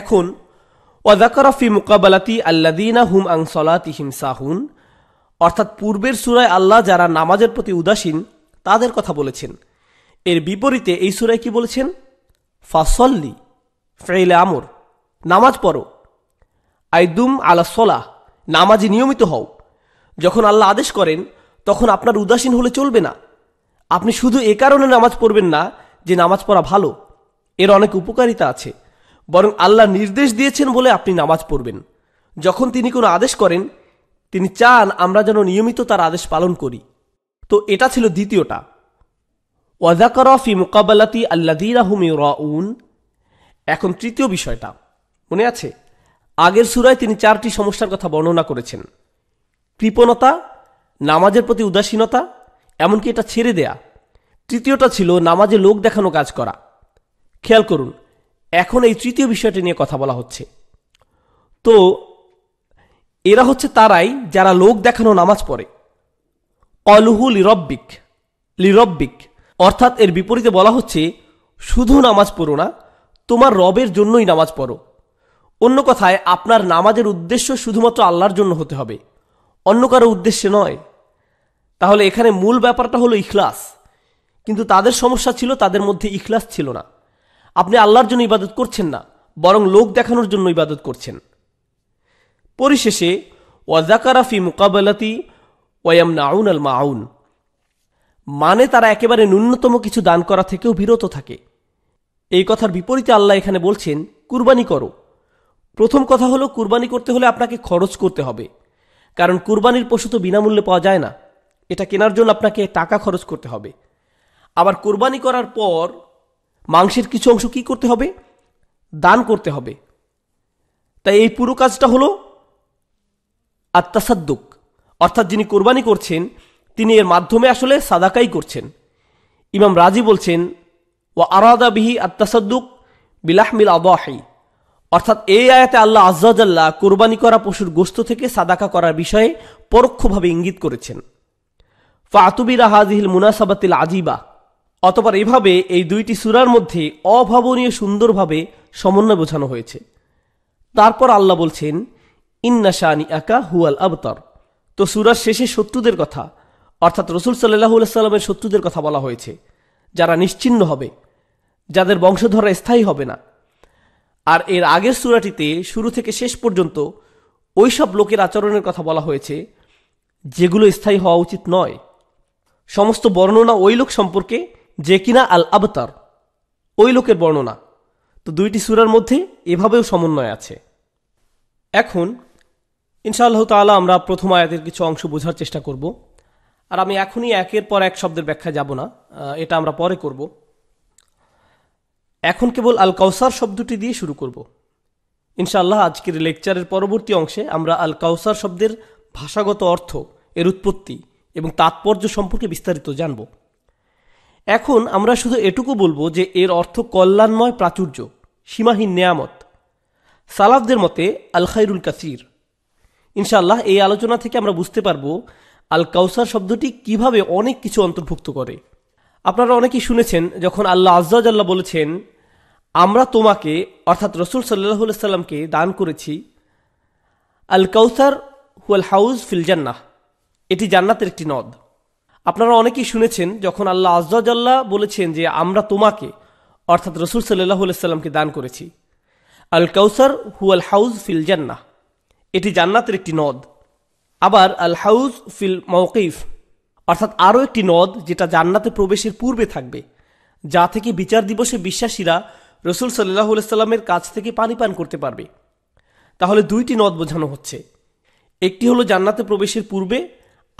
এখন ওয়াজাকারফি মুকাবালাতি আল্লাদিনা হুম আং তিহিম সাহুন অর্থাৎ পূর্বের সুরায় আল্লাহ যারা নামাজের প্রতি উদাসীন তাদের কথা বলেছেন এর বিপরীতে এই সুরায় কি বলেছেন ফাসল্লি ফেইলে আমর নামাজ পড়ো আইদুম আলা সলাহ নামাজি নিয়মিত হও যখন আল্লাহ আদেশ করেন তখন আপনার উদাসীন হলে চলবে না আপনি শুধু এ কারণে নামাজ পড়বেন না যে নামাজ পড়া ভালো এর অনেক উপকারিতা আছে বরং আল্লাহ নির্দেশ দিয়েছেন বলে আপনি নামাজ পড়বেন যখন তিনি কোনো আদেশ করেন তিনি চান আমরা যেন নিয়মিত তার আদেশ পালন করি তো এটা ছিল দ্বিতীয়টা ওয়াজাকরফি মুকাবালাতি আল্লাদিরাহুমি রাউন এখন তৃতীয় বিষয়টা মনে আছে আগের সুরায় তিনি চারটি সমস্যার কথা বর্ণনা করেছেন কৃপণতা নামাজের প্রতি উদাসীনতা এমনকি এটা ছেড়ে দেয়া তৃতীয়টা ছিল নামাজে লোক দেখানো কাজ করা খেয়াল করুন এখন এই তৃতীয় বিষয়টি নিয়ে কথা বলা হচ্ছে তো এরা হচ্ছে তারাই যারা লোক দেখানো নামাজ পড়ে অলহু লিরব্বিক লিরব্বিক অর্থাৎ এর বিপরীতে বলা হচ্ছে শুধু নামাজ পড়ো না তোমার রবের জন্যই নামাজ পড়ো অন্য কথায় আপনার নামাজের উদ্দেশ্য শুধুমাত্র আল্লাহর জন্য হতে হবে অন্য কারো উদ্দেশ্যে নয় তাহলে এখানে মূল ব্যাপারটা হলো ইখলাস কিন্তু তাদের সমস্যা ছিল তাদের মধ্যে ইখলাস ছিল না আপনি আল্লাহর জন্য ইবাদত করছেন না বরং লোক দেখানোর জন্য ইবাদত করছেন পরিশেষে ওয়াজাকারাফি মোকাবেলাতি ওয়াম নাউন আল মাউন মানে তারা একেবারে ন্যূনতম কিছু দান করা থেকেও বিরত থাকে এই কথার বিপরীতে আল্লাহ এখানে বলছেন কুরবানি করো প্রথম কথা হলো কুরবানি করতে হলে আপনাকে খরচ করতে হবে কারণ কুরবানির পশু তো বিনামূল্যে পাওয়া যায় না এটা কেনার জন্য আপনাকে টাকা খরচ করতে হবে আবার কোরবানি করার পর মাংসের কিছু অংশ কি করতে হবে দান করতে হবে তাই এই পুরো কাজটা হলো আত্মাসাদ্দুক অর্থাৎ যিনি কোরবানি করছেন তিনি এর মাধ্যমে আসলে সাদাকাই করছেন ইমাম রাজি বলছেন ও আরাদা বিহি আত্মাসাদ্দুক বিলাহমিল আবাহি অর্থাৎ এই আয়াতে আল্লাহ আজ্লাহ কোরবানি করা পশুর গোস্ত থেকে সাদাকা করার বিষয়ে পরোক্ষভাবে ইঙ্গিত করেছেন ফাতুবিরা হাজিহিল মুনাসাবাতিল আজিবা অতপর এভাবে এই দুইটি সুরার মধ্যে অভাবনীয় সুন্দরভাবে সমন্বয় বোঝানো হয়েছে তারপর আল্লাহ বলছেন ইন্নাশানি আকা হুয়াল আবতর তো সুরার শেষে শত্রুদের কথা অর্থাৎ রসুল সাল্লাহ সাল্লামের শত্রুদের কথা বলা হয়েছে যারা নিশ্চিন্ন হবে যাদের বংশধরা স্থায়ী হবে না আর এর আগের সুরাটিতে শুরু থেকে শেষ পর্যন্ত ওই সব লোকের আচরণের কথা বলা হয়েছে যেগুলো স্থায়ী হওয়া উচিত নয় সমস্ত বর্ণনা ওই লোক সম্পর্কে যে কিনা আল আবতার ওই লোকের বর্ণনা তো দুইটি সুরার মধ্যে এভাবেও সমন্বয় আছে এখন ইনশাআল্লাহ তালা আমরা প্রথম আয়াতের কিছু অংশ বোঝার চেষ্টা করব আর আমি এখনই একের পর এক শব্দের ব্যাখ্যা যাব না এটা আমরা পরে করব এখন কেবল আল কাউসার শব্দটি দিয়ে শুরু করব ইনশাআল্লাহ আজকের লেকচারের পরবর্তী অংশে আমরা আল কাউসার শব্দের ভাষাগত অর্থ এর উৎপত্তি এবং তাৎপর্য সম্পর্কে বিস্তারিত জানবো এখন আমরা শুধু এটুকু বলবো যে এর অর্থ কল্যাণময় প্রাচুর্য সীমাহীন নেয়ামত সালাফদের মতে আল খাইরুল কাসির ইনশাল্লাহ এই আলোচনা থেকে আমরা বুঝতে পারবো আল কাউসার শব্দটি কিভাবে অনেক কিছু অন্তর্ভুক্ত করে আপনারা অনেকেই শুনেছেন যখন আল্লাহ আজ্জাল্লাহ বলেছেন আমরা তোমাকে অর্থাৎ রসুল সাল্লাহ সাল্লামকে দান করেছি আল কাউসার হুয়াল হাউজ ফিলজান্নাহ এটি জান্নাতের একটি নদ আপনারা অনেকেই শুনেছেন যখন আল্লাহ আজাল্লাহ বলেছেন যে আমরা তোমাকে অর্থাৎ রসুল সাল্লাহ সাল্লামকে দান করেছি আল কাউসার আল হাউজ ফিল জান্না এটি জান্নাতের একটি নদ আবার আল হাউজ ফিল মৌকিফ অর্থাৎ আরও একটি নদ যেটা জান্নাতে প্রবেশের পূর্বে থাকবে যা থেকে বিচার দিবসে বিশ্বাসীরা রসুল সাল্লাহ সাল্লামের কাছ থেকে পানি পান করতে পারবে তাহলে দুইটি নদ বোঝানো হচ্ছে একটি হলো জান্নাতে প্রবেশের পূর্বে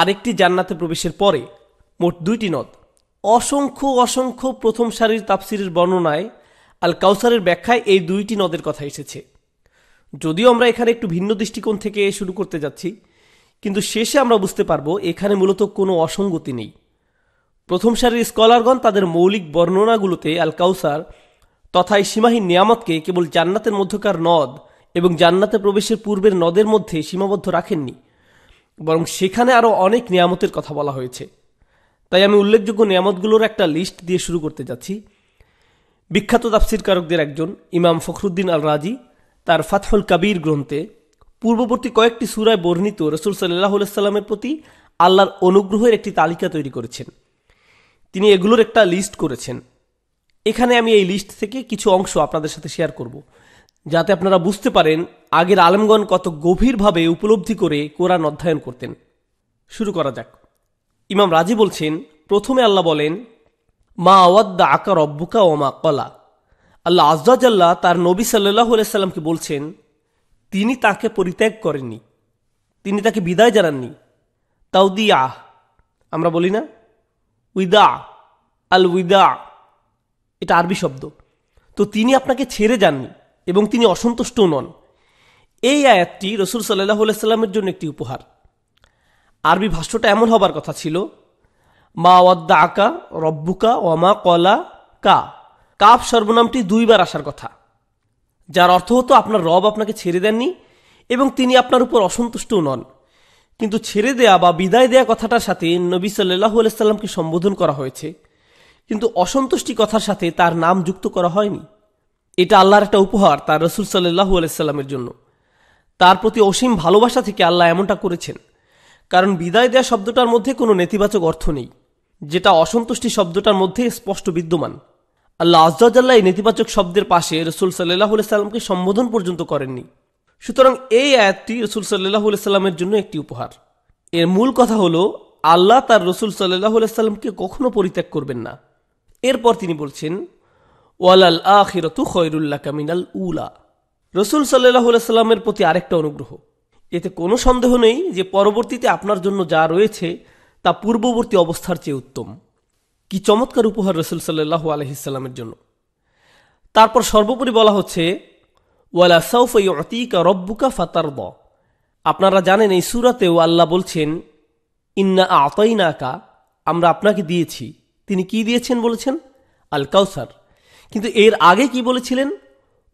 আরেকটি জান্নাতে প্রবেশের পরে মোট দুইটি নদ অসংখ্য অসংখ্য প্রথম সারির তাফসিরের বর্ণনায় আল কাউসারের ব্যাখ্যায় এই দুইটি নদের কথা এসেছে যদিও আমরা এখানে একটু ভিন্ন দৃষ্টিকোণ থেকে শুরু করতে যাচ্ছি কিন্তু শেষে আমরা বুঝতে পারবো এখানে মূলত কোনো অসঙ্গতি নেই প্রথম সারির স্কলারগণ তাদের মৌলিক বর্ণনাগুলোতে আল কাউসার তথা এই সীমাহীন নিয়ামতকে কেবল জান্নাতের মধ্যকার নদ এবং জান্নাতে প্রবেশের পূর্বের নদের মধ্যে সীমাবদ্ধ রাখেননি বরং সেখানে আরও অনেক নিয়ামতের কথা বলা হয়েছে তাই আমি উল্লেখযোগ্য নিয়ামতগুলোর একটা লিস্ট দিয়ে শুরু করতে যাচ্ছি বিখ্যাত তাফসিরকারকদের একজন ইমাম ফখরুদ্দিন আল রাজি তার ফাতফুল কাবির গ্রন্থে পূর্ববর্তী কয়েকটি সুরায় বর্ণিত রসুল সাল্লাহ সাল্লামের প্রতি আল্লাহর অনুগ্রহের একটি তালিকা তৈরি করেছেন তিনি এগুলোর একটা লিস্ট করেছেন এখানে আমি এই লিস্ট থেকে কিছু অংশ আপনাদের সাথে শেয়ার করব যাতে আপনারা বুঝতে পারেন আগের আলমগণ কত গভীরভাবে উপলব্ধি করে কোরআন অধ্যয়ন করতেন শুরু করা যাক ইমাম রাজি বলছেন প্রথমে আল্লাহ বলেন মা আওয়াদ্দা আকার অব্বুকা ও মা কলা আল্লাহ আজাল্লাহ তার নবী সাল্লাহ সাল্লামকে বলছেন তিনি তাকে পরিত্যাগ করেননি তিনি তাকে বিদায় জানাননি তাউদি আহ আমরা বলি না উইদা আল উইদা এটা আরবি শব্দ তো তিনি আপনাকে ছেড়ে যাননি এবং তিনি অসন্তুষ্টও নন এই আয়াতটি রসুল সাল্লাহ সাল্লামের জন্য একটি উপহার আরবি ভাষ্যটা এমন হবার কথা ছিল মা ওয়াদ্দা আকা রব্বুকা ওমা কলা কা কাপ সর্বনামটি দুইবার আসার কথা যার অর্থ হতো আপনার রব আপনাকে ছেড়ে দেননি এবং তিনি আপনার উপর অসন্তুষ্টও নন কিন্তু ছেড়ে দেয়া বা বিদায় দেয়া কথাটার সাথে নবী সাল্লাহু আলাইসাল্লামকে সম্বোধন করা হয়েছে কিন্তু অসন্তুষ্টি কথার সাথে তার নাম যুক্ত করা হয়নি এটা আল্লাহর একটা উপহার তার রসুল সাল্লাহু আলাইস্লামের জন্য তার প্রতি অসীম ভালোবাসা থেকে আল্লাহ এমনটা করেছেন কারণ বিদায় দেয়া শব্দটার মধ্যে কোনো নেতিবাচক অর্থ নেই যেটা অসন্তুষ্টি শব্দটার মধ্যে স্পষ্ট বিদ্যমান আল্লাহ আজাল্লাহ এই নেতিবাচক শব্দের পাশে রসুল সাল্লাহ সাল্লামকে সম্বোধন পর্যন্ত করেননি সুতরাং এই আয়াতটি রসুল সাল্লাহ সাল্লামের জন্য একটি উপহার এর মূল কথা হলো আল্লাহ তার রসুল সাল্লাহ সাল্লামকে কখনো পরিত্যাগ করবেন না এরপর তিনি বলছেন ওয়ালাল আখিরতু খয়রুল্লা কামিনাল উলা রসুল সাল্লাহ সাল্লামের প্রতি আরেকটা অনুগ্রহ এতে কোনো সন্দেহ নেই যে পরবর্তীতে আপনার জন্য যা রয়েছে তা পূর্ববর্তী অবস্থার চেয়ে উত্তম কি চমৎকার উপহার রসুল সাল্লাহ আলহিসাল্লামের জন্য তারপর সর্বোপরি বলা হচ্ছে ওয়ালা সৌফই অতিকা রব্বুকা ফাতার দ আপনারা জানেন এই সুরাতেও আল্লাহ বলছেন ইন্না আতইনাকা আমরা আপনাকে দিয়েছি তিনি কি দিয়েছেন বলেছেন আল কাউসার কিন্তু এর আগে কি বলেছিলেন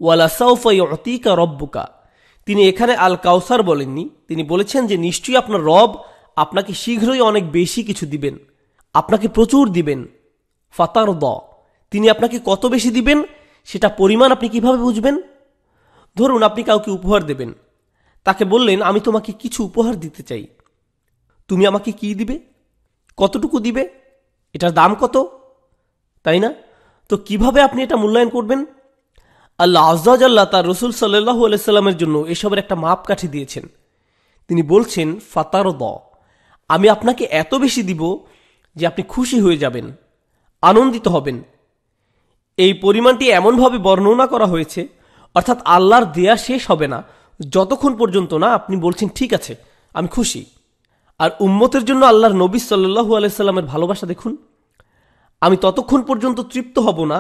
ওয়ালা সাউফাই অতিকা রব্বুকা তিনি এখানে আল কাউসার বলেননি তিনি বলেছেন যে নিশ্চয়ই আপনার রব আপনাকে শীঘ্রই অনেক বেশি কিছু দিবেন আপনাকে প্রচুর দিবেন ফাতার দ তিনি আপনাকে কত বেশি দিবেন সেটা পরিমাণ আপনি কিভাবে বুঝবেন ধরুন আপনি কাউকে উপহার দেবেন তাকে বললেন আমি তোমাকে কিছু উপহার দিতে চাই তুমি আমাকে কি দিবে কতটুকু দিবে এটার দাম কত তাই না তো কিভাবে আপনি এটা মূল্যায়ন করবেন আল্লাহ আজাল্লাহ তার রসুল সাল্লু আলাইস্লামের জন্য এসবের একটা মাপকাঠি দিয়েছেন তিনি বলছেন ফাতার দ আমি আপনাকে এত বেশি দিব যে আপনি খুশি হয়ে যাবেন আনন্দিত হবেন এই পরিমাণটি এমনভাবে বর্ণনা করা হয়েছে অর্থাৎ আল্লাহর দেয়া শেষ হবে না যতক্ষণ পর্যন্ত না আপনি বলছেন ঠিক আছে আমি খুশি আর উম্মতের জন্য আল্লাহর নবী সাল্লু আলাইস্লামের ভালোবাসা দেখুন আমি ততক্ষণ পর্যন্ত তৃপ্ত হব না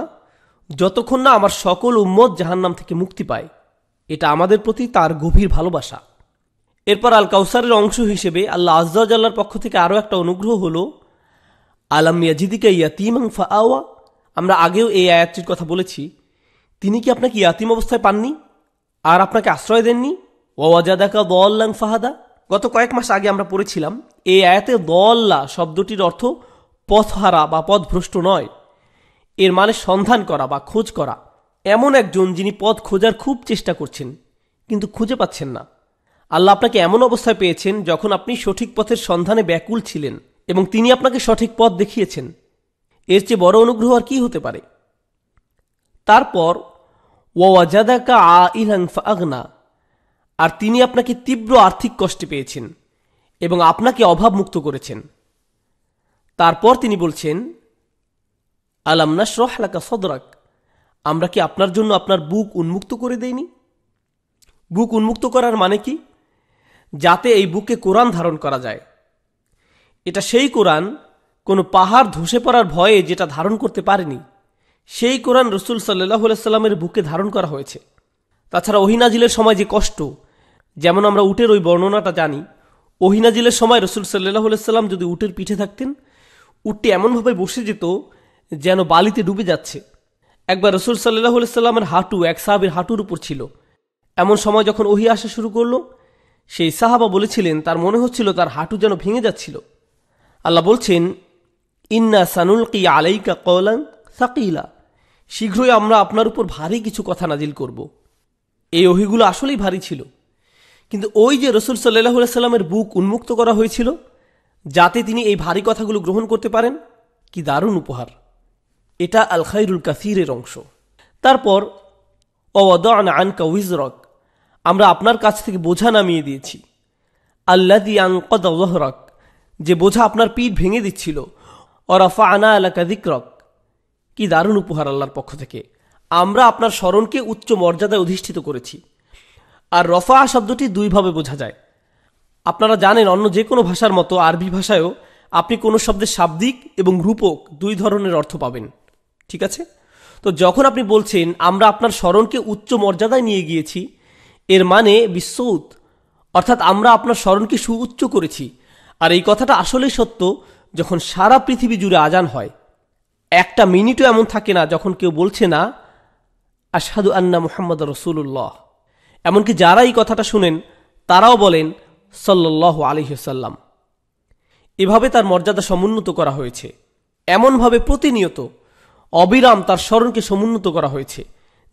যতক্ষণ না আমার সকল উম্মত জাহান্নাম থেকে মুক্তি পায় এটা আমাদের প্রতি তার গভীর ভালোবাসা এরপর আল কাউসারের অংশ হিসেবে আল্লাহ আজ্লার পক্ষ থেকে আরও একটা অনুগ্রহ হল আলাম ইয়াজিদিকা ইয়াতিমাং ফা আওয়া আমরা আগেও এই আয়াতটির কথা বলেছি তিনি কি আপনাকে ইয়াতিম অবস্থায় পাননি আর আপনাকে আশ্রয় দেননি ওয়াজাদাকা দল্লাং ফাহাদা গত কয়েক মাস আগে আমরা পড়েছিলাম এই আয়াতে দল্লা শব্দটির অর্থ পথহারা বা পথভ্রষ্ট নয় এর মানে সন্ধান করা বা খোঁজ করা এমন একজন যিনি পথ খোঁজার খুব চেষ্টা করছেন কিন্তু খুঁজে পাচ্ছেন না আল্লাহ আপনাকে এমন অবস্থায় পেয়েছেন যখন আপনি সঠিক পথের সন্ধানে ব্যাকুল ছিলেন এবং তিনি আপনাকে সঠিক পথ দেখিয়েছেন এর চেয়ে বড় অনুগ্রহ আর কি হতে পারে তারপর ওয়াজাদাকা আ ইলাং ফাগনা আর তিনি আপনাকে তীব্র আর্থিক কষ্টে পেয়েছেন এবং আপনাকে অভাবমুক্ত করেছেন তারপর তিনি বলছেন আলামনা শহলাকা সদরাক আমরা কি আপনার জন্য আপনার বুক উন্মুক্ত করে দেইনি বুক উন্মুক্ত করার মানে কি যাতে এই বুকে কোরআন ধারণ করা যায় এটা সেই কোরআন কোনো পাহাড় ধসে পড়ার ভয়ে যেটা ধারণ করতে পারেনি সেই কোরআন রসুল সাল্লাহ সাল্লামের বুকে ধারণ করা হয়েছে তাছাড়া ওহিনাজিলের সময় যে কষ্ট যেমন আমরা উটের ওই বর্ণনাটা জানি ওহিনাজিলের সময় রসুল সাল্লাহ সাল্লাম যদি উটের পিঠে থাকতেন উটটি এমনভাবে বসে যেত যেন বালিতে ডুবে যাচ্ছে একবার রসুল সাল্লাহ সাল্লামের হাঁটু এক সাহাবের হাঁটুর উপর ছিল এমন সময় যখন ওহি আসা শুরু করলো সেই সাহাবা বলেছিলেন তার মনে হচ্ছিল তার হাঁটু যেন ভেঙে যাচ্ছিল আল্লাহ বলছেন ইন্না সানুল কি আলাইকা কলাং সাকিলা শীঘ্রই আমরা আপনার উপর ভারী কিছু কথা নাজিল করব। এই অহিগুলো আসলেই ভারী ছিল কিন্তু ওই যে রসুল সাল্লাহ সাল্লামের বুক উন্মুক্ত করা হয়েছিল যাতে তিনি এই ভারী কথাগুলো গ্রহণ করতে পারেন কি দারুণ উপহার এটা আল খাইরুল কাসিরের অংশ তারপর অওয়াদান আনকা উইজরক আমরা আপনার কাছ থেকে বোঝা নামিয়ে দিয়েছি আল্লাদি আং কদরক যে বোঝা আপনার পিঠ ভেঙে দিচ্ছিল অরাফা আনা আলা রক কি দারুণ উপহার আল্লাহর পক্ষ থেকে আমরা আপনার স্মরণকে উচ্চ মর্যাদায় অধিষ্ঠিত করেছি আর রফা শব্দটি দুইভাবে বোঝা যায় আপনারা জানেন অন্য যে কোনো ভাষার মতো আরবি ভাষায়ও আপনি কোনো শব্দের শাব্দিক এবং রূপক দুই ধরনের অর্থ পাবেন ঠিক আছে তো যখন আপনি বলছেন আমরা আপনার স্মরণকে উচ্চ মর্যাদায় নিয়ে গিয়েছি এর মানে বিশ্বউত অর্থাৎ আমরা আপনার স্মরণকে সুউচ্চ করেছি আর এই কথাটা আসলেই সত্য যখন সারা পৃথিবী জুড়ে আজান হয় একটা মিনিটও এমন থাকে না যখন কেউ বলছে না আসাদু আন্না মোহাম্মদ রসুল্লাহ এমনকি যারা এই কথাটা শুনেন তারাও বলেন সাল্লাহ আলিহাল্লাম এভাবে তার মর্যাদা সমুন্নত করা হয়েছে এমনভাবে প্রতিনিয়ত অবিরাম তার স্মরণকে সমুন্নত করা হয়েছে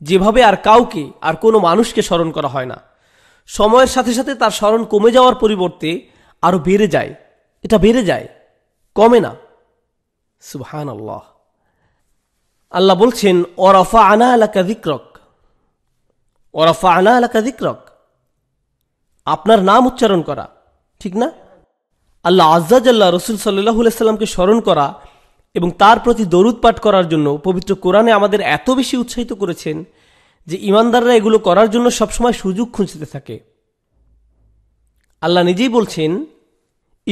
যেভাবে আর কাউকে আর কোনো মানুষকে স্মরণ করা হয় না সময়ের সাথে সাথে তার স্মরণ কমে যাওয়ার পরিবর্তে আরও বেড়ে যায় এটা বেড়ে যায় কমে না সুহান আল্লাহ আল্লাহ বলছেন ওরফা আনা এলাকা দিক্রক ওরফা আনা এলাকা দিক্রক আপনার নাম উচ্চারণ করা ঠিক না আল্লাহ আজ্জাজাল্লাহ রসুল সাল্লাহ সাল্লামকে স্মরণ করা এবং তার প্রতি দরুদ পাঠ করার জন্য পবিত্র কোরআনে আমাদের এত বেশি উৎসাহিত করেছেন যে ইমানদাররা এগুলো করার জন্য সবসময় সুযোগ খুঁজতে থাকে আল্লাহ নিজেই বলছেন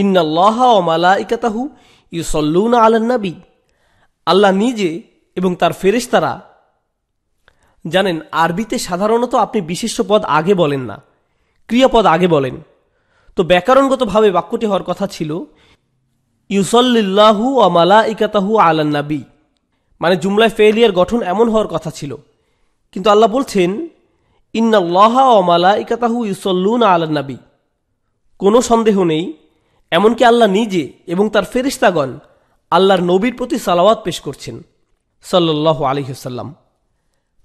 ইন্নাল্লাহ ও মালাইকাতাহু ইউসল্লুনা আলান্নাবি আল্লাহ নিজে এবং তার ফেরেশতারা জানেন আরবিতে সাধারণত আপনি বিশিষ্ট পদ আগে বলেন না ক্রিয়াপদ আগে বলেন তো ব্যাকরণগতভাবে বাক্যটি হওয়ার কথা ছিল ইউসল্লিল্লাহু ও মালা ইকাতাহু আলান্নাবি মানে জুমলায় ফেলিয়ার গঠন এমন হওয়ার কথা ছিল কিন্তু আল্লাহ বলছেন ইন্নাল্লাহা অমালা মালা ইকাতাহু ইউসল্লুন আলান্নাবি কোনো সন্দেহ নেই এমনকি আল্লাহ নিজে এবং তার ফেরিস্তাগণ আল্লাহর নবীর প্রতি সালাওয়াত পেশ করছেন সাল্লাহ আলহিহসাল্লাম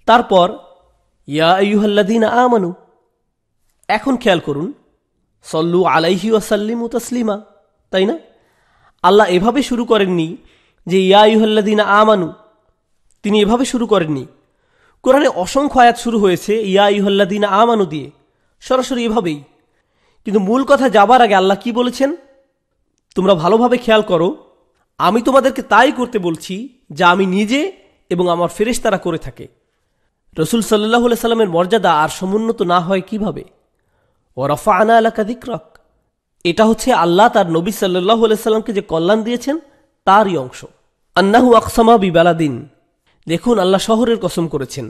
তারপর ইয়া আইহল্লাদিন আমানু এখন খেয়াল করুন সল্লু আলাইহি ওয়াসাল্লিমু তাসলিমা তাই না আল্লাহ এভাবে শুরু করেননি যে ইয়া ইহল্লাদিন আমানু তিনি এভাবে শুরু করেননি কোরআনে অসংখ্য আয়াত শুরু হয়েছে ইয়া ইহল্লাদিন আমানু দিয়ে সরাসরি এভাবেই কিন্তু মূল কথা যাবার আগে আল্লাহ কি বলেছেন তোমরা ভালোভাবে খেয়াল করো আমি তোমাদেরকে তাই করতে বলছি যা আমি নিজে এবং আমার তারা করে থাকে রসুল সাল্লাহ সাল্লামের মর্যাদা আর সমুন্নত না হয় কিভাবে। ও রফা আনা আলাকা দিকরক এটা হচ্ছে আল্লাহ তার নবী সাল্লাহ সাল্লামকে যে কল্যাণ দিয়েছেন তারই অংশ আন্নাহু আকসামা দিন দেখুন আল্লাহ শহরের কসম করেছেন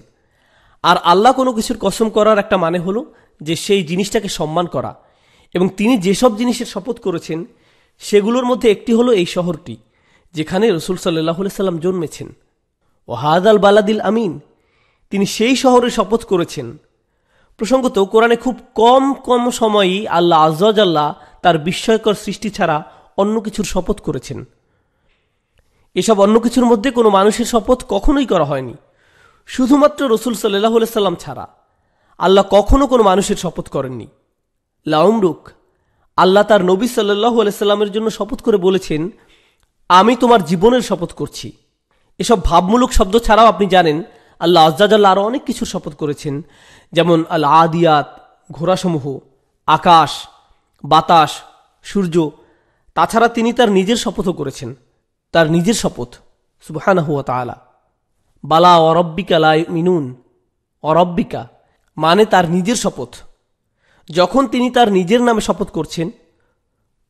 আর আল্লাহ কোনো কিছুর কসম করার একটা মানে হলো যে সেই জিনিসটাকে সম্মান করা এবং তিনি যেসব জিনিসের শপথ করেছেন সেগুলোর মধ্যে একটি হলো এই শহরটি যেখানে রসুল সাল্লাহ সাল্লাম জন্মেছেন ও হাদ আল বালাদিল আমিন তিনি সেই শহরে শপথ করেছেন প্রসঙ্গত কোরআনে খুব কম কম সময়ই আল্লাহ আজাল্লাহ তার বিস্ময়কর সৃষ্টি ছাড়া অন্য কিছুর শপথ করেছেন এসব অন্য কিছুর মধ্যে কোনো মানুষের শপথ কখনোই করা হয়নি শুধুমাত্র রসুল সাল্লাহ সাল্লাম ছাড়া আল্লাহ কখনো কোনো মানুষের শপথ করেননি লাউমরুক আল্লাহ তার নবী সাল্লাহ সাল্লামের জন্য শপথ করে বলেছেন আমি তোমার জীবনের শপথ করছি এসব ভাবমূলক শব্দ ছাড়াও আপনি জানেন আল্লাহ আজ্জাজাল্লাহ আরও অনেক কিছুর শপথ করেছেন যেমন আল আদিয়াত ঘোড়াসমূহ আকাশ বাতাস সূর্য তাছাড়া তিনি তার নিজের শপথও করেছেন তার নিজের শপথ হুয়া তালা বালা অরব্বিকা লাই মিনুন অরব্বিকা মানে তার নিজের শপথ যখন তিনি তার নিজের নামে শপথ করছেন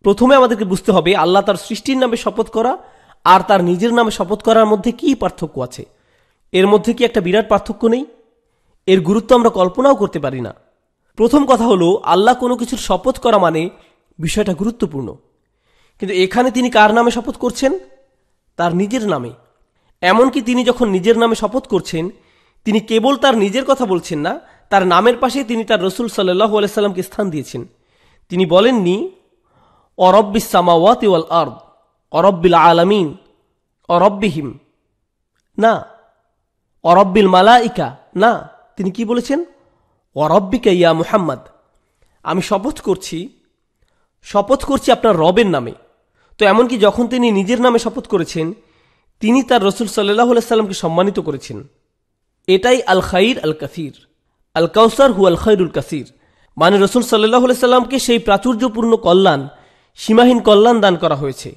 প্রথমে আমাদেরকে বুঝতে হবে আল্লাহ তার সৃষ্টির নামে শপথ করা আর তার নিজের নামে শপথ করার মধ্যে কি পার্থক্য আছে এর মধ্যে কি একটা বিরাট পার্থক্য নেই এর গুরুত্ব আমরা কল্পনাও করতে পারি না প্রথম কথা হলো আল্লাহ কোনো কিছুর শপথ করা মানে বিষয়টা গুরুত্বপূর্ণ কিন্তু এখানে তিনি কার নামে শপথ করছেন তার নিজের নামে এমনকি তিনি যখন নিজের নামে শপথ করছেন তিনি কেবল তার নিজের কথা বলছেন না তার নামের পাশে তিনি তার রসুল সাল্লাহ আলাইসাল্লামকে স্থান দিয়েছেন তিনি বলেননি অরব্বি সামাওয়াত ওয়াল আর্দ অরব্বিল আলামিন অরব্বিহিম না অরব্বিল মালাইকা না তিনি কি বলেছেন ওয়ারব্বিকা ইয়া মুহাম্মদ আমি শপথ করছি শপথ করছি আপনার রবের নামে তো এমনকি যখন তিনি নিজের নামে শপথ করেছেন তিনি তার রসুল সাল্লাহ সাল্লামকে সম্মানিত করেছেন এটাই আল খাইর আল কাসির আল কাউসার হু আল খাইরুল কাসির মানে রসুল সাল্লাহ সাল্লামকে সেই প্রাচুর্যপূর্ণ কল্যাণ সীমাহীন কল্যাণ দান করা হয়েছে